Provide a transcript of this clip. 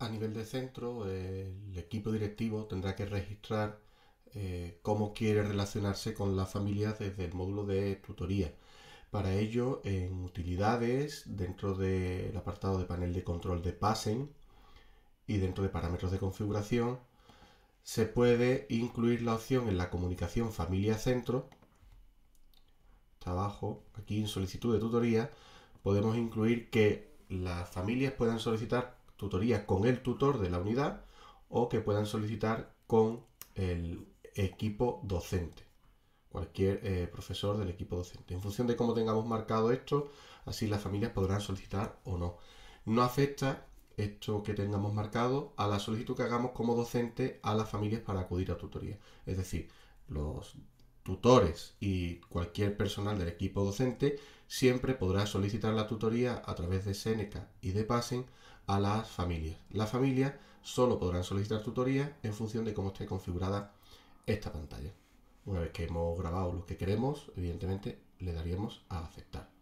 A nivel de centro, el equipo directivo tendrá que registrar eh, cómo quiere relacionarse con las familias desde el módulo de tutoría. Para ello, en utilidades, dentro del apartado de panel de control de PASEN y dentro de parámetros de configuración, se puede incluir la opción en la comunicación familia-centro. Está abajo, aquí en solicitud de tutoría, podemos incluir que las familias puedan solicitar tutorías con el tutor de la unidad o que puedan solicitar con el equipo docente, cualquier eh, profesor del equipo docente. En función de cómo tengamos marcado esto, así las familias podrán solicitar o no. No afecta esto que tengamos marcado a la solicitud que hagamos como docente a las familias para acudir a tutoría. Es decir, los tutores y cualquier personal del equipo docente siempre podrá solicitar la tutoría a través de Seneca y de Passing a las familias. Las familias solo podrán solicitar tutoría en función de cómo esté configurada esta pantalla. Una vez que hemos grabado lo que queremos, evidentemente le daríamos a aceptar.